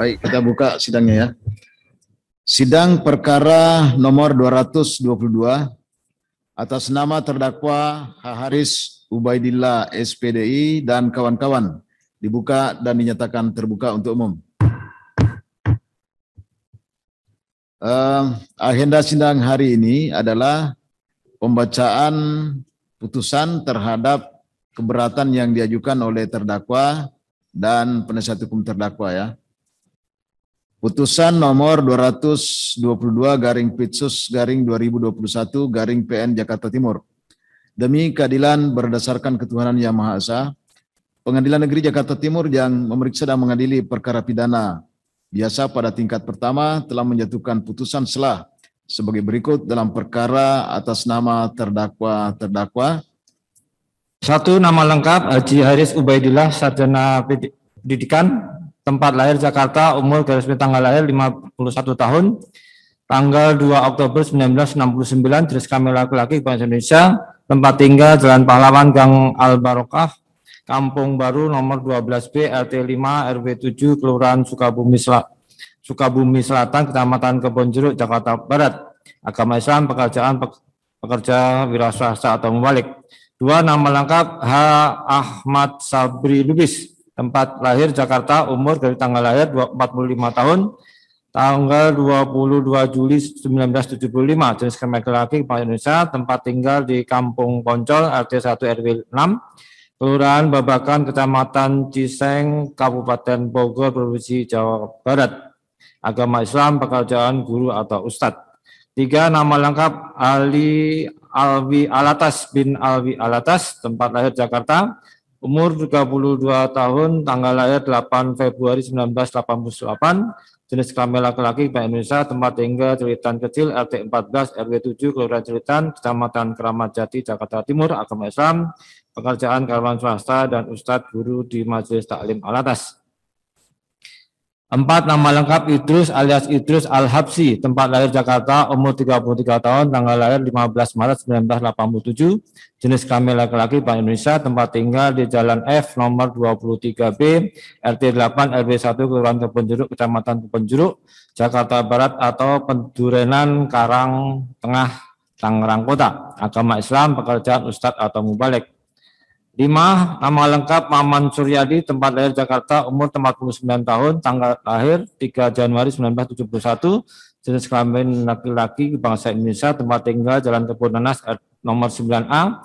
Baik, kita buka sidangnya ya. Sidang perkara nomor 222 atas nama terdakwa H. Haris Ubaidillah SPDI dan kawan-kawan dibuka dan dinyatakan terbuka untuk umum. Uh, agenda sidang hari ini adalah pembacaan putusan terhadap keberatan yang diajukan oleh terdakwa dan penasihat hukum terdakwa ya. Putusan nomor 222 garing Pitsus garing 2021 garing PN Jakarta Timur. Demi keadilan berdasarkan ketuhanan Yang Maha Esa, Pengadilan Negeri Jakarta Timur yang memeriksa dan mengadili perkara pidana biasa pada tingkat pertama telah menjatuhkan putusan selah sebagai berikut dalam perkara atas nama terdakwa terdakwa satu nama lengkap Haji Haris Ubaidillah sarjana pendidikan tempat lahir Jakarta, umur garis tanggal lahir 51 tahun, tanggal 2 Oktober 1969, jenis kami laki-laki bangsa Indonesia, tempat tinggal Jalan Pahlawan Gang Al Barokah, Kampung Baru nomor 12B RT 5 RW 7 Kelurahan Sukabumi Selat Sukabumi Selatan Kecamatan Kebonjeruk Jakarta Barat. Agama Islam, pekerjaan pekerja wiraswasta atau mubalik. Dua nama lengkap H Ahmad Sabri Lubis tempat lahir Jakarta, umur dari tanggal lahir 45 tahun, tanggal 22 Juli 1975, jenis kelamin laki Kepala Indonesia, tempat tinggal di Kampung Poncol, RT 1 RW 6, Kelurahan Babakan, Kecamatan Ciseng, Kabupaten Bogor, Provinsi Jawa Barat. Agama Islam, pekerjaan guru atau ustadz. Tiga nama lengkap Ali Alwi Alatas bin Alwi Alatas, tempat lahir Jakarta, umur 32 tahun, tanggal lahir 8 Februari 1988, jenis kelamin laki-laki Pak Indonesia, tempat tinggal Celitan Kecil, RT 14, RW 7, Kelurahan Celitan, Kecamatan Keramat Jati, Jakarta Timur, agama Islam, pekerjaan karyawan swasta, dan Ustadz Guru di Majelis Taklim Alatas. Empat nama lengkap Idrus alias Idrus Al-Habsi, tempat lahir Jakarta, umur 33 tahun, tanggal lahir 15 Maret 1987, jenis kami laki-laki Bank Indonesia, tempat tinggal di Jalan F nomor 23B, RT 8 RW 1 Kelurahan Jeruk, Kecamatan Jeruk, Jakarta Barat atau Pendurenan Karang Tengah, Tangerang Kota. Agama Islam, pekerjaan Ustadz atau Mubalek. Lima, nama lengkap Maman Suryadi, tempat lahir Jakarta, umur 49 tahun, tanggal lahir 3 Januari 1971, jenis kelamin laki-laki bangsa Indonesia, tempat tinggal Jalan Kebun nanas nomor 9A,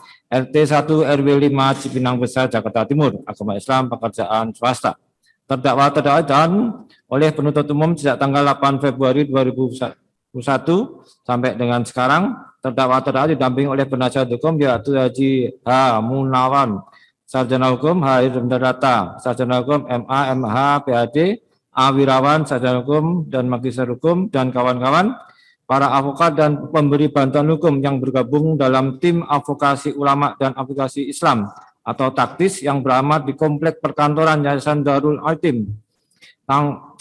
RT 1 RW 5 Cipinang Besar, Jakarta Timur, agama Islam, pekerjaan swasta. Terdakwa terdakwa dan oleh penuntut umum sejak tanggal 8 Februari 2001 sampai dengan sekarang Terdakwa terdakwa didampingi oleh penasihat hukum yaitu Haji H. Munawan, Sarjana Hukum H. Data, Sarjana Hukum MA, MH, PhD, A. Wirawan, Sarjana Hukum dan Magister Hukum dan kawan-kawan para avokat dan pemberi bantuan hukum yang bergabung dalam tim advokasi ulama dan avokasi Islam atau taktis yang beramat di komplek perkantoran Yayasan Darul Aitim,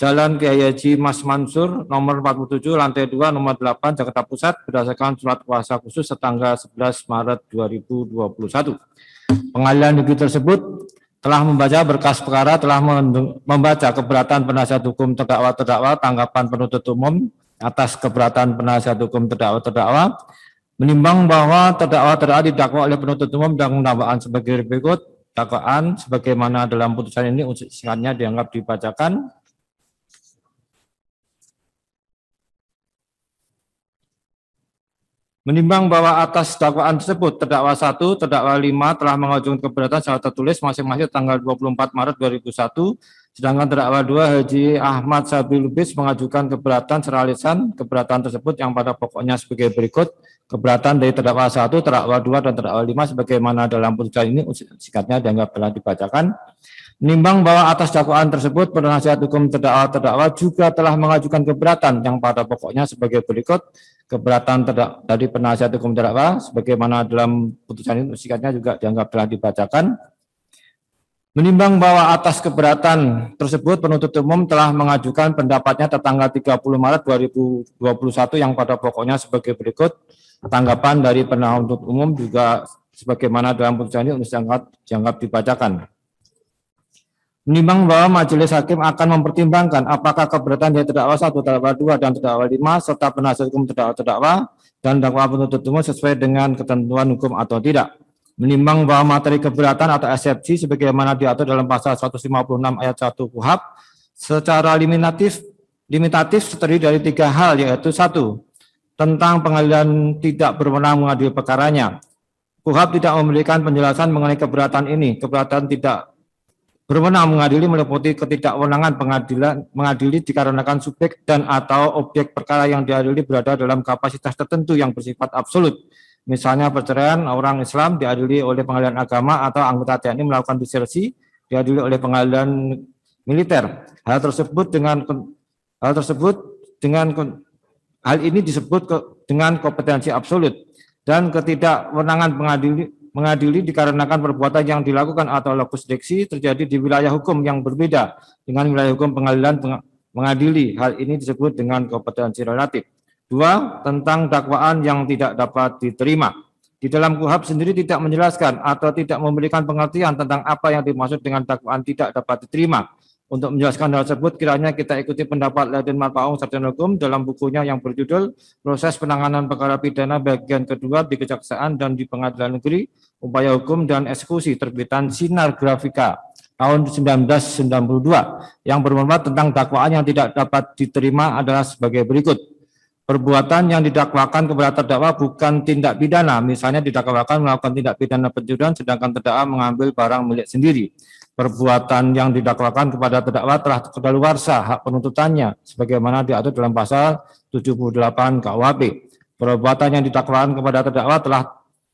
Jalan Kiai Haji Mas Mansur nomor 47 lantai 2 nomor 8 Jakarta Pusat berdasarkan surat kuasa khusus setangga 11 Maret 2021. Pengadilan negeri tersebut telah membaca berkas perkara, telah membaca keberatan penasihat hukum terdakwa-terdakwa, tanggapan penuntut umum atas keberatan penasihat hukum terdakwa-terdakwa, menimbang bahwa terdakwa-terdakwa didakwa oleh penuntut umum dan dakwaan sebagai berikut dakwaan sebagaimana dalam putusan ini singkatnya dianggap dibacakan Menimbang bahwa atas dakwaan tersebut, terdakwa 1, terdakwa 5 telah mengajukan keberatan secara tertulis masing-masing tanggal 24 Maret 2001 Sedangkan terdakwa dua Haji Ahmad Sabri Lubis mengajukan keberatan secara lisan keberatan tersebut yang pada pokoknya sebagai berikut keberatan dari terdakwa satu, terdakwa dua dan terdakwa lima sebagaimana dalam putusan ini sikatnya dianggap telah dibacakan. Nimbang bahwa atas dakwaan tersebut penasihat hukum terdakwa terdakwa juga telah mengajukan keberatan yang pada pokoknya sebagai berikut keberatan terdakwa, dari penasihat hukum terdakwa sebagaimana dalam putusan ini sikatnya juga dianggap telah dibacakan. Menimbang bahwa atas keberatan tersebut, penuntut umum telah mengajukan pendapatnya tertanggal 30 Maret 2021 yang pada pokoknya sebagai berikut. Tanggapan dari penuntut umum juga sebagaimana dalam putusan ini untuk dianggap, dianggap dibacakan. Menimbang bahwa majelis hakim akan mempertimbangkan apakah keberatan dari terdakwa satu, terdakwa dua, dan terdakwa lima, serta penasihat hukum terdakwa-terdakwa dan dakwa penuntut umum sesuai dengan ketentuan hukum atau tidak menimbang bahwa materi keberatan atau eksepsi sebagaimana diatur dalam pasal 156 ayat 1 KUHAP secara limitatif limitatif terdiri dari tiga hal yaitu satu tentang pengadilan tidak berwenang mengadili perkaranya. KUHAP tidak memberikan penjelasan mengenai keberatan ini. Keberatan tidak berwenang mengadili meliputi ketidakwenangan pengadilan mengadili dikarenakan subjek dan atau objek perkara yang diadili berada dalam kapasitas tertentu yang bersifat absolut Misalnya perceraian orang Islam diadili oleh pengadilan agama atau anggota TNI melakukan disersi diadili oleh pengadilan militer. Hal tersebut dengan hal tersebut dengan hal ini disebut ke, dengan kompetensi absolut dan ketidakwenangan pengadili mengadili dikarenakan perbuatan yang dilakukan atau lokus deksi terjadi di wilayah hukum yang berbeda dengan wilayah hukum pengadilan mengadili Hal ini disebut dengan kompetensi relatif. Dua, tentang dakwaan yang tidak dapat diterima. Di dalam Kuhap sendiri tidak menjelaskan atau tidak memberikan pengertian tentang apa yang dimaksud dengan dakwaan tidak dapat diterima. Untuk menjelaskan hal tersebut, kiranya kita ikuti pendapat Ladin Marpaung Sarjana Hukum dalam bukunya yang berjudul Proses Penanganan Perkara Pidana Bagian Kedua di Kejaksaan dan di Pengadilan Negeri, Upaya Hukum dan Eksekusi terbitan Sinar Grafika tahun 1992 yang bermanfaat tentang dakwaan yang tidak dapat diterima adalah sebagai berikut perbuatan yang didakwakan kepada terdakwa bukan tindak pidana. Misalnya didakwakan melakukan tindak pidana pencurian, sedangkan terdakwa mengambil barang milik sendiri. Perbuatan yang didakwakan kepada terdakwa telah kedaluarsa hak penuntutannya sebagaimana diatur dalam pasal 78 KUHP. Perbuatan yang didakwakan kepada terdakwa telah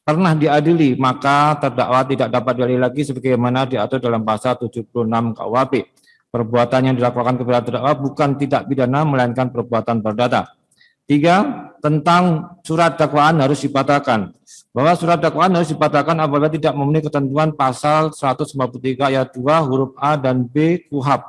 pernah diadili, maka terdakwa tidak dapat diadili lagi sebagaimana diatur dalam pasal 76 KUHP. Perbuatan yang dilakukan kepada terdakwa bukan tidak pidana melainkan perbuatan perdata Tiga, tentang surat dakwaan harus dibatalkan. Bahwa surat dakwaan harus dibatalkan apabila tidak memenuhi ketentuan pasal 153 ayat 2 huruf A dan B KUHAP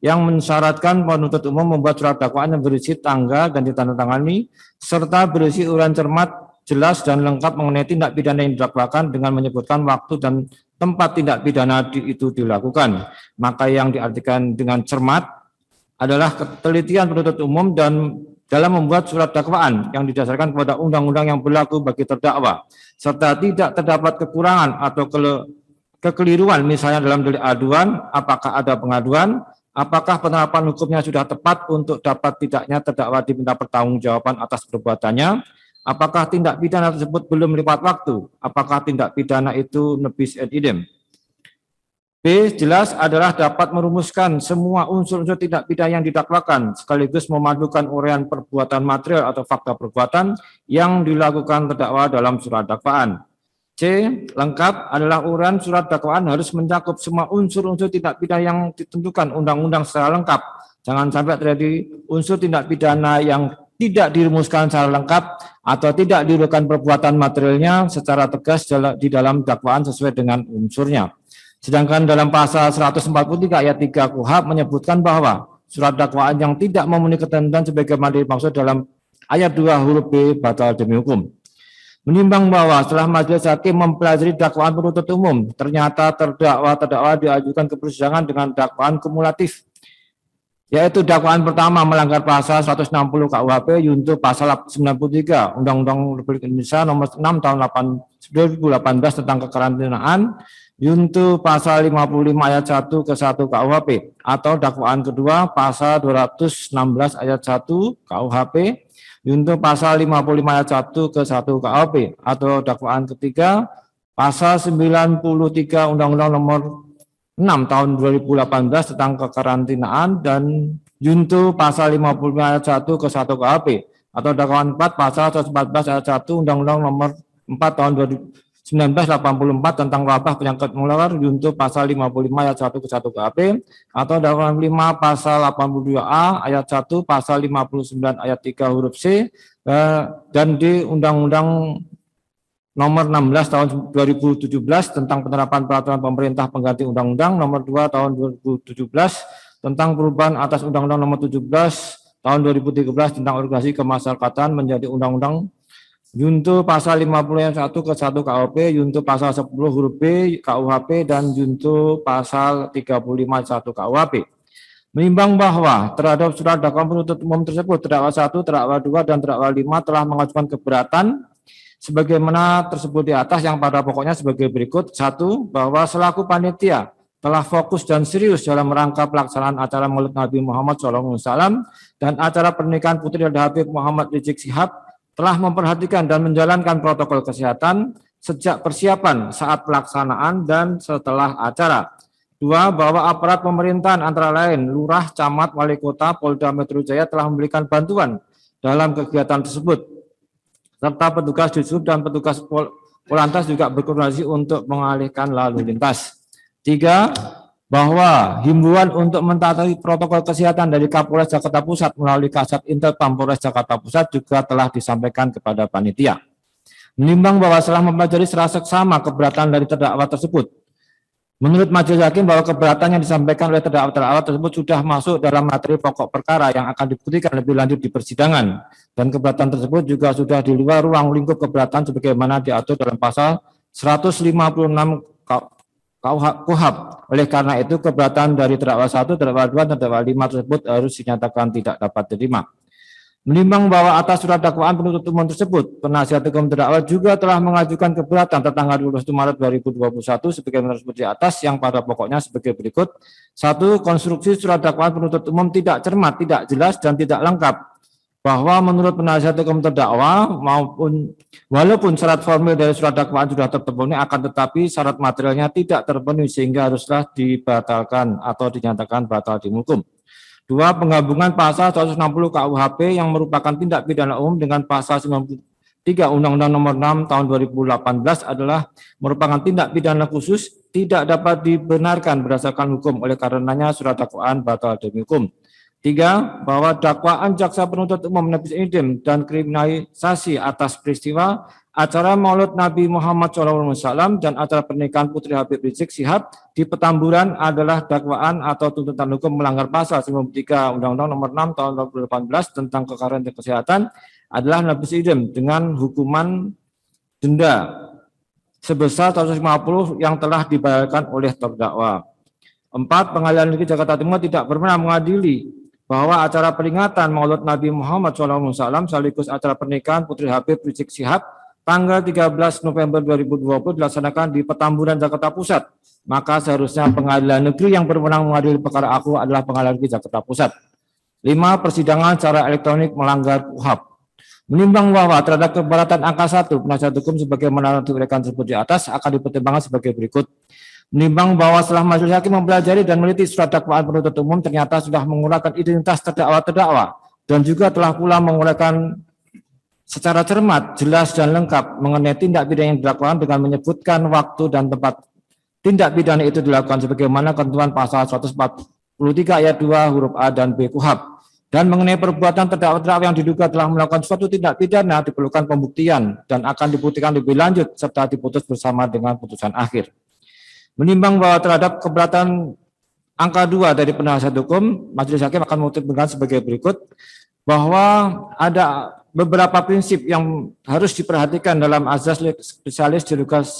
yang mensyaratkan penuntut umum membuat surat dakwaan yang berisi tangga dan ditandatangani serta berisi uraian cermat jelas dan lengkap mengenai tindak pidana yang dilakukan dengan menyebutkan waktu dan tempat tindak pidana itu dilakukan. Maka yang diartikan dengan cermat adalah ketelitian penuntut umum dan dalam membuat surat dakwaan yang didasarkan kepada undang-undang yang berlaku bagi terdakwa serta tidak terdapat kekurangan atau kekeliruan misalnya dalam delik aduan apakah ada pengaduan apakah penerapan hukumnya sudah tepat untuk dapat tidaknya terdakwa diminta pertanggungjawaban atas perbuatannya apakah tindak pidana tersebut belum lewat waktu apakah tindak pidana itu nebis ad idem B. Jelas adalah dapat merumuskan semua unsur-unsur tindak pidana yang didakwakan, sekaligus memadukan uraian perbuatan material atau fakta perbuatan yang dilakukan terdakwa dalam surat dakwaan. C. Lengkap adalah uraian surat dakwaan harus mencakup semua unsur-unsur tindak pidana yang ditentukan undang-undang secara lengkap. Jangan sampai terjadi unsur tindak pidana yang tidak dirumuskan secara lengkap atau tidak dirumuskan perbuatan materialnya secara tegas di dalam dakwaan sesuai dengan unsurnya. Sedangkan dalam pasal 143 ayat 3 KUHAP menyebutkan bahwa surat dakwaan yang tidak memenuhi ketentuan sebagai mandiri maksud dalam ayat 2 huruf B batal demi hukum. Menimbang bahwa setelah majelis hakim mempelajari dakwaan penuntut umum, ternyata terdakwa terdakwa diajukan ke persidangan dengan dakwaan kumulatif, yaitu dakwaan pertama melanggar pasal 160 KUHP yunto pasal 93 Undang-Undang Republik Indonesia nomor 6 tahun 2018 tentang kekarantinaan Yuntu pasal 55 ayat 1 ke 1 KUHP atau dakwaan kedua pasal 216 ayat 1 KUHP Yuntu pasal 55 ayat 1 ke 1 KUHP atau dakwaan ketiga pasal 93 Undang-Undang nomor 6 tahun 2018 tentang kekarantinaan dan Yuntu pasal 55 ayat 1 ke 1 KUHP atau dakwaan 4 pasal 114 ayat 1 Undang-Undang nomor 4 tahun 2018 1984 tentang wabah penyakit menular junto pasal 55 ayat 1 ke 1 KUHP atau dalam 5 pasal 82A ayat 1 pasal 59 ayat 3 huruf C eh, dan di Undang-Undang nomor 16 tahun 2017 tentang penerapan peraturan pemerintah pengganti undang-undang nomor 2 tahun 2017 tentang perubahan atas undang-undang nomor 17 tahun 2013 tentang organisasi kemasyarakatan menjadi undang-undang Junto pasal 51 ke 1 KUHP, Junto pasal 10 huruf B KUHP, dan Junto pasal 35 1 KUHP. Menimbang bahwa terhadap surat dakwaan penuntut umum tersebut, terdakwa 1, terdakwa 2, dan terdakwa 5 telah mengajukan keberatan sebagaimana tersebut di atas yang pada pokoknya sebagai berikut. Satu, bahwa selaku panitia telah fokus dan serius dalam rangka pelaksanaan acara Maulid Nabi Muhammad SAW dan acara pernikahan putri dari Habib Muhammad Rizik Sihab telah memperhatikan dan menjalankan protokol kesehatan sejak persiapan saat pelaksanaan dan setelah acara. Dua, bahwa aparat pemerintahan antara lain lurah, camat, wali kota, Polda Metro Jaya telah memberikan bantuan dalam kegiatan tersebut. Serta petugas disub dan petugas Pol Polantas juga berkoordinasi untuk mengalihkan lalu lintas. Tiga, bahwa himbauan untuk mentaati protokol kesehatan dari Kapolres Jakarta Pusat melalui Kasat Intel Polres Jakarta Pusat juga telah disampaikan kepada panitia. Menimbang bahwa setelah mempelajari secara seksama keberatan dari terdakwa tersebut, menurut majelis hakim bahwa keberatan yang disampaikan oleh terdakwa-terdakwa tersebut sudah masuk dalam materi pokok perkara yang akan dibuktikan lebih lanjut di persidangan dan keberatan tersebut juga sudah di luar ruang lingkup keberatan sebagaimana diatur dalam pasal 156 kuhab. Oleh karena itu keberatan dari terdakwa satu, terdakwa dua, terdakwa lima tersebut harus dinyatakan tidak dapat diterima. Menimbang bahwa atas surat dakwaan penuntut umum tersebut, penasihat hukum terdakwa juga telah mengajukan keberatan tertanggal 21 Maret 2021 sebagai tersebut di atas yang pada pokoknya sebagai berikut. Satu, konstruksi surat dakwaan penuntut umum tidak cermat, tidak jelas, dan tidak lengkap bahwa menurut penasihat hukum terdakwa maupun walaupun syarat formil dari surat dakwaan sudah terpenuhi akan tetapi syarat materialnya tidak terpenuhi sehingga haruslah dibatalkan atau dinyatakan batal dihukum. Dua, penggabungan pasal 160 KUHP yang merupakan tindak pidana umum dengan pasal 93 Undang-Undang Nomor 6 Tahun 2018 adalah merupakan tindak pidana khusus tidak dapat dibenarkan berdasarkan hukum oleh karenanya surat dakwaan batal demi hukum. Tiga, bahwa dakwaan jaksa penuntut umum Nabi Idem dan kriminalisasi atas peristiwa acara maulud Nabi Muhammad SAW dan acara pernikahan Putri Habib Rizik Sihab di Petamburan adalah dakwaan atau tuntutan hukum melanggar pasal 93 Undang-Undang nomor 6 tahun 2018 tentang kekarantina kesehatan adalah Nabi Idem dengan hukuman denda sebesar 150 yang telah dibayarkan oleh terdakwa. Empat, pengadilan negeri Jakarta Timur tidak pernah mengadili bahwa acara peringatan Maulid Nabi Muhammad SAW sekaligus acara pernikahan Putri Habib Rizik Sihab tanggal 13 November 2020 dilaksanakan di Petamburan Jakarta Pusat. Maka seharusnya pengadilan negeri yang berwenang mengadili perkara aku adalah pengadilan negeri Jakarta Pusat. 5. Persidangan secara elektronik melanggar UHAP. Menimbang bahwa terhadap keberatan angka 1, penasihat hukum sebagaimana diuraikan tersebut di atas akan dipertimbangkan sebagai berikut. Menimbang bahwa setelah majelis hakim mempelajari dan meliti surat dakwaan penuntut umum ternyata sudah menguraikan identitas terdakwa-terdakwa dan juga telah pula menguraikan secara cermat, jelas dan lengkap mengenai tindak pidana yang dilakukan dengan menyebutkan waktu dan tempat tindak pidana itu dilakukan sebagaimana ketentuan pasal 143 ayat 2 huruf A dan B KUHAP. Dan mengenai perbuatan terdakwa-terdakwa yang diduga telah melakukan suatu tindak pidana diperlukan pembuktian dan akan dibuktikan lebih lanjut serta diputus bersama dengan putusan akhir. Menimbang bahwa terhadap keberatan angka dua dari penasihat hukum, Majelis Hakim akan mengutipkan sebagai berikut bahwa ada beberapa prinsip yang harus diperhatikan dalam azas spesialis di lukas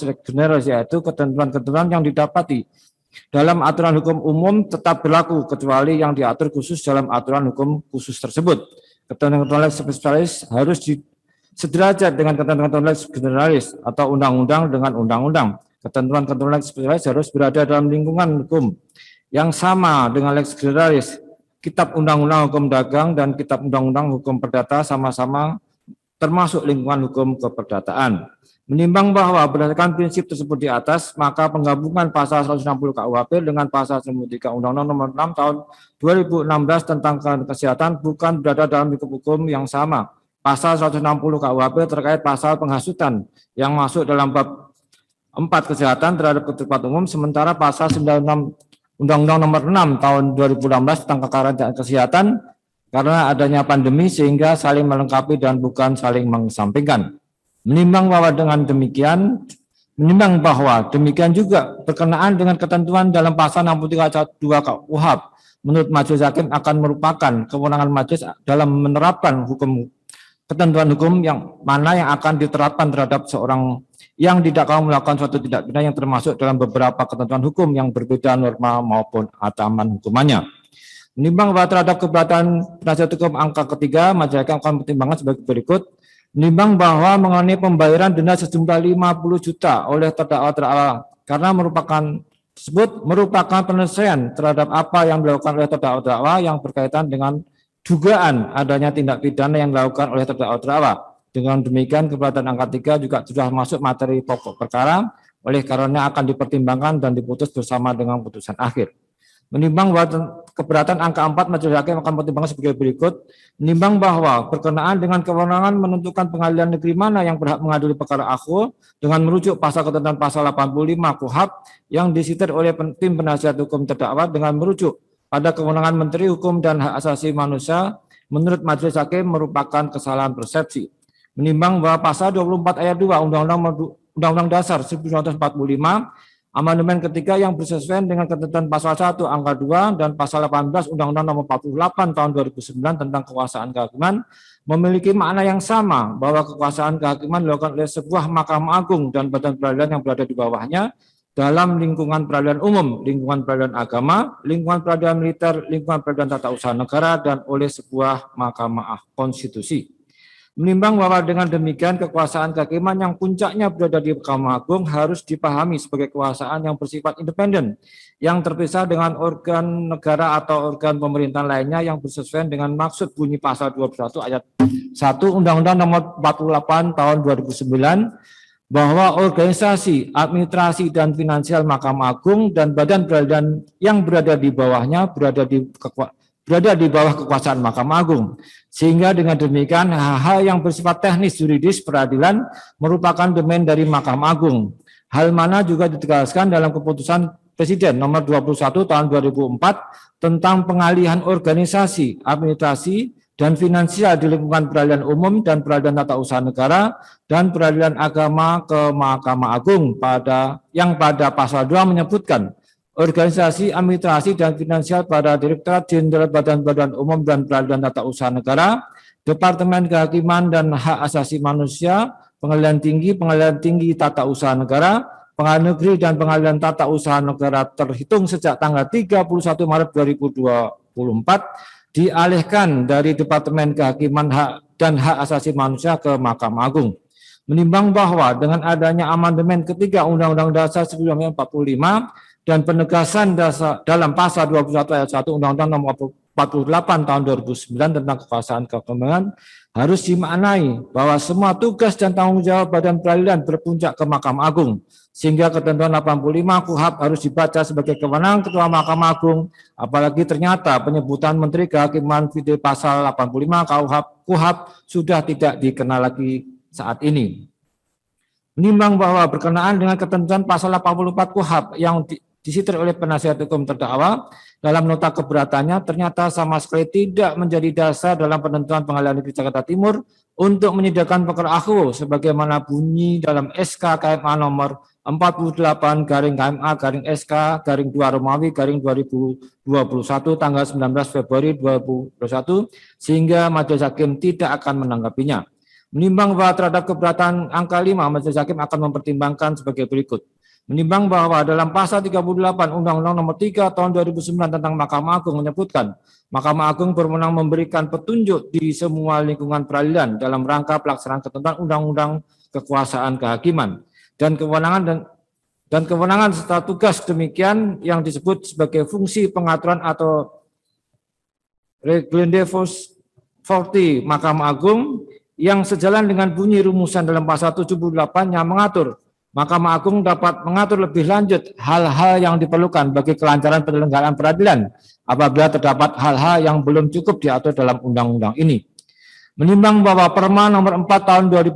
yaitu ketentuan-ketentuan yang didapati dalam aturan hukum umum tetap berlaku kecuali yang diatur khusus dalam aturan hukum khusus tersebut. Ketentuan-ketentuan spesialis harus di, sederajat dengan ketentuan-ketentuan generalis atau undang-undang dengan undang-undang Ketentuan-ketentuan lex generalis harus berada dalam lingkungan hukum yang sama dengan lex generalis. Kitab Undang-Undang Hukum Dagang dan Kitab Undang-Undang Hukum Perdata sama-sama termasuk lingkungan hukum keperdataan. Menimbang bahwa berdasarkan prinsip tersebut di atas, maka penggabungan pasal 160 KUHP dengan pasal 93 Undang-Undang Nomor 6 Tahun 2016 tentang kesehatan bukan berada dalam lingkup hukum yang sama. Pasal 160 KUHP terkait pasal penghasutan yang masuk dalam bab 4 kesehatan terhadap ketertiban umum sementara pasal 96 Undang-Undang Nomor 6 Tahun 2016 tentang kekarantinaan kesehatan karena adanya pandemi sehingga saling melengkapi dan bukan saling mengesampingkan. Menimbang bahwa dengan demikian menimbang bahwa demikian juga berkenaan dengan ketentuan dalam pasal 63 2 KUHP menurut majelis hakim akan merupakan kewenangan majelis dalam menerapkan hukum ketentuan hukum yang mana yang akan diterapkan terhadap seorang yang tidak kamu melakukan suatu tindak pidana yang termasuk dalam beberapa ketentuan hukum yang berbeda norma maupun ataman hukumannya. Menimbang bahwa terhadap keberatan penasihat hukum angka ketiga, majelis akan pertimbangan sebagai berikut. Menimbang bahwa mengenai pembayaran denda sejumlah 50 juta oleh terdakwa terdakwa karena merupakan tersebut merupakan penyelesaian terhadap apa yang dilakukan oleh terdakwa terdakwa yang berkaitan dengan dugaan adanya tindak pidana yang dilakukan oleh terdakwa-terdakwa. Dengan demikian keberatan angka 3 juga sudah masuk materi pokok perkara oleh karena akan dipertimbangkan dan diputus bersama dengan putusan akhir. Menimbang bahwa keberatan angka 4 majelis hakim akan pertimbangkan sebagai berikut. Menimbang bahwa berkenaan dengan kewenangan menentukan pengadilan negeri mana yang berhak mengadili perkara aku dengan merujuk pasal ketentuan pasal 85 KUHAP yang disitir oleh tim penasihat hukum terdakwa dengan merujuk pada kewenangan Menteri Hukum dan Hak Asasi Manusia menurut Majelis Hakim merupakan kesalahan persepsi. Menimbang bahwa pasal 24 ayat 2 Undang-Undang Undang-Undang Dasar 1945 amandemen ketiga yang bersesuaian dengan ketentuan pasal 1 angka 2 dan pasal 18 Undang-Undang Nomor 48 tahun 2009 tentang kekuasaan kehakiman memiliki makna yang sama bahwa kekuasaan kehakiman dilakukan oleh sebuah mahkamah agung dan badan peradilan yang berada di bawahnya dalam lingkungan peradilan umum, lingkungan peradilan agama, lingkungan peradilan militer, lingkungan peradilan tata usaha negara, dan oleh sebuah mahkamah konstitusi. Menimbang bahwa dengan demikian kekuasaan kehakiman yang puncaknya berada di Mahkamah Agung harus dipahami sebagai kekuasaan yang bersifat independen, yang terpisah dengan organ negara atau organ pemerintahan lainnya yang bersesuaian dengan maksud bunyi pasal 21 ayat 1 Undang-Undang nomor 48 tahun 2009 bahwa organisasi, administrasi, dan finansial Mahkamah Agung dan badan peradilan yang berada di bawahnya berada di berada di bawah kekuasaan Mahkamah Agung. Sehingga dengan demikian hal-hal yang bersifat teknis yuridis peradilan merupakan domain dari Mahkamah Agung. Hal mana juga ditegaskan dalam keputusan Presiden nomor 21 tahun 2004 tentang pengalihan organisasi, administrasi, dan finansial di lingkungan peradilan umum dan peradilan tata usaha negara dan peradilan agama ke Mahkamah Agung pada yang pada pasal 2 menyebutkan organisasi administrasi dan finansial pada Direktorat Jenderal Badan-Badan Umum dan Peradilan Tata Usaha Negara, Departemen Kehakiman dan Hak Asasi Manusia, Pengadilan Tinggi, Pengadilan Tinggi Tata Usaha Negara, Pengadilan Negeri dan Pengadilan Tata Usaha Negara terhitung sejak tanggal 31 Maret 2024 dialihkan dari Departemen Kehakiman Hak dan Hak Asasi Manusia ke Mahkamah Agung. Menimbang bahwa dengan adanya amandemen ketiga Undang-Undang Dasar 1945 dan penegasan dasar dalam pasal 21 ayat 1 Undang-Undang Nomor 48 tahun 2009 tentang kekuasaan kehakiman harus dimaknai bahwa semua tugas dan tanggung jawab Badan Peradilan berpuncak ke Mahkamah Agung sehingga ketentuan 85 KUHAP harus dibaca sebagai kewenangan Ketua Mahkamah Agung apalagi ternyata penyebutan Menteri Kehakiman Fide pasal 85 KUHAP KUHAP sudah tidak dikenal lagi saat ini. Menimbang bahwa berkenaan dengan ketentuan pasal 84 KUHAP yang di, disitir oleh penasihat hukum terdakwa, dalam nota keberatannya ternyata sama sekali tidak menjadi dasar dalam penentuan pengadilan negeri Jakarta Timur untuk menyediakan perkara aku sebagaimana bunyi dalam SK KMA nomor 48 garing KMA garing SK garing 2 Romawi garing 2021 tanggal 19 Februari 2021 sehingga majelis hakim tidak akan menanggapinya. Menimbang bahwa terhadap keberatan angka 5, majelis hakim akan mempertimbangkan sebagai berikut. Menimbang bahwa dalam pasal 38 Undang-Undang Nomor 3 Tahun 2009 tentang Mahkamah Agung menyebutkan Mahkamah Agung berwenang memberikan petunjuk di semua lingkungan peradilan dalam rangka pelaksanaan ketentuan Undang-Undang Kekuasaan Kehakiman dan kewenangan dan dan kewenangan serta tugas demikian yang disebut sebagai fungsi pengaturan atau reglendevos 40 Mahkamah Agung yang sejalan dengan bunyi rumusan dalam pasal 78 yang mengatur Mahkamah Agung dapat mengatur lebih lanjut hal-hal yang diperlukan bagi kelancaran penyelenggaraan peradilan apabila terdapat hal-hal yang belum cukup diatur dalam undang-undang ini. Menimbang bahwa Perma nomor 4 tahun 2020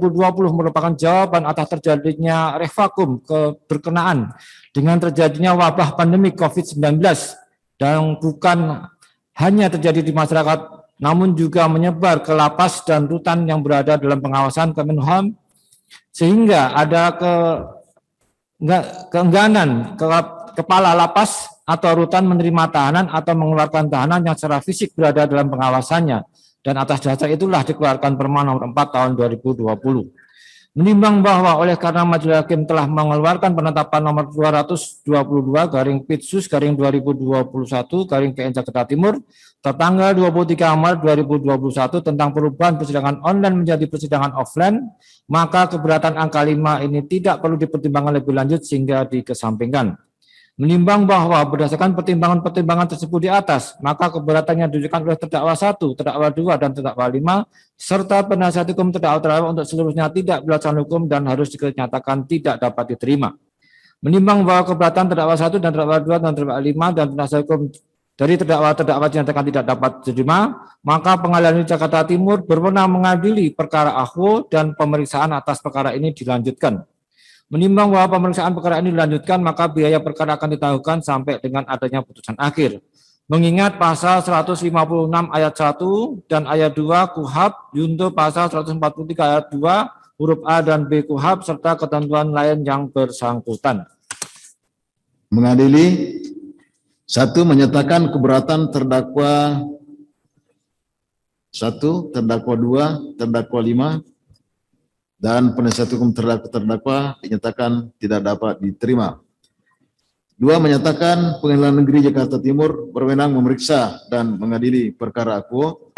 merupakan jawaban atas terjadinya revakum keberkenaan dengan terjadinya wabah pandemi COVID-19 dan bukan hanya terjadi di masyarakat namun juga menyebar ke lapas dan rutan yang berada dalam pengawasan Kemenham sehingga ada ke keengganan ke, kepala lapas atau rutan menerima tahanan atau mengeluarkan tahanan yang secara fisik berada dalam pengawasannya dan atas dasar itulah dikeluarkan Perma nomor 4 tahun 2020 menimbang bahwa oleh karena majelis hakim telah mengeluarkan penetapan nomor 222 garing Pitsus garing 2021 garing KN Jakarta Timur tertanggal 23 Maret 2021 tentang perubahan persidangan online menjadi persidangan offline, maka keberatan angka 5 ini tidak perlu dipertimbangkan lebih lanjut sehingga dikesampingkan menimbang bahwa berdasarkan pertimbangan-pertimbangan tersebut di atas, maka keberatan yang ditujukan oleh terdakwa satu, terdakwa dua, dan terdakwa lima, serta penasihat hukum terdakwa terdakwa untuk seluruhnya tidak belasan hukum dan harus dinyatakan tidak dapat diterima. Menimbang bahwa keberatan terdakwa satu dan terdakwa dua dan terdakwa lima dan penasihat hukum dari terdakwa terdakwa dinyatakan tidak dapat diterima, maka pengadilan Jakarta Timur berwenang mengadili perkara ahok dan pemeriksaan atas perkara ini dilanjutkan. Menimbang bahwa pemeriksaan perkara ini dilanjutkan, maka biaya perkara akan ditahukan sampai dengan adanya putusan akhir. Mengingat pasal 156 ayat 1 dan ayat 2 KUHAP, junto pasal 143 ayat 2 huruf A dan B KUHAP serta ketentuan lain yang bersangkutan. Mengadili satu menyatakan keberatan terdakwa satu, terdakwa dua, terdakwa lima, dan penasihat hukum terdakwa, terdakwa dinyatakan tidak dapat diterima. Dua, menyatakan pengadilan negeri Jakarta Timur berwenang memeriksa dan mengadili perkara aku.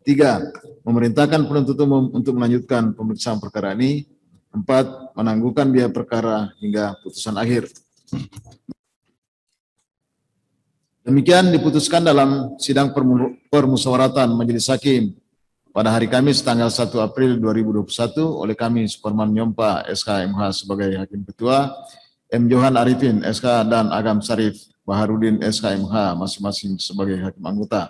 Tiga, memerintahkan penuntut umum untuk melanjutkan pemeriksaan perkara ini. Empat, menangguhkan biaya perkara hingga putusan akhir. Demikian diputuskan dalam sidang permusawaratan Majelis Hakim pada hari Kamis tanggal 1 April 2021 oleh kami Superman Nyompa SKMH sebagai Hakim Ketua, M. Johan Arifin SK dan Agam Sarif Baharudin SKMH masing-masing sebagai Hakim Anggota.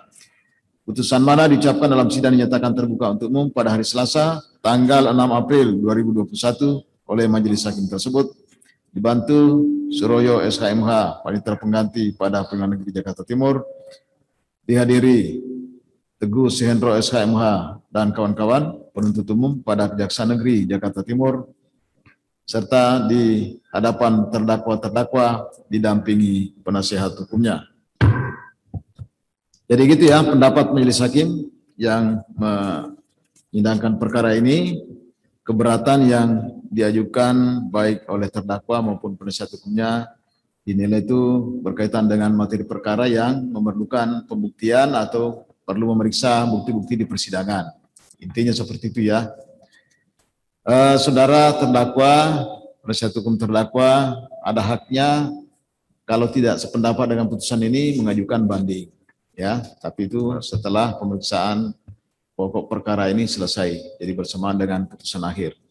Putusan mana diucapkan dalam sidang dinyatakan terbuka untuk umum pada hari Selasa tanggal 6 April 2021 oleh Majelis Hakim tersebut dibantu Suroyo SKMH, Panitera Pengganti pada Pengadilan Negeri Jakarta Timur, dihadiri Teguh Sihendro SKMH dan kawan-kawan penuntut umum pada Kejaksaan Negeri Jakarta Timur serta di hadapan terdakwa-terdakwa didampingi penasehat hukumnya. Jadi gitu ya pendapat majelis hakim yang menyidangkan perkara ini keberatan yang diajukan baik oleh terdakwa maupun penasihat hukumnya dinilai itu berkaitan dengan materi perkara yang memerlukan pembuktian atau perlu memeriksa bukti-bukti di persidangan. Intinya seperti itu ya. Eh, saudara terdakwa, penasihat hukum terdakwa ada haknya kalau tidak sependapat dengan putusan ini mengajukan banding. Ya, tapi itu setelah pemeriksaan pokok perkara ini selesai. Jadi bersamaan dengan putusan akhir.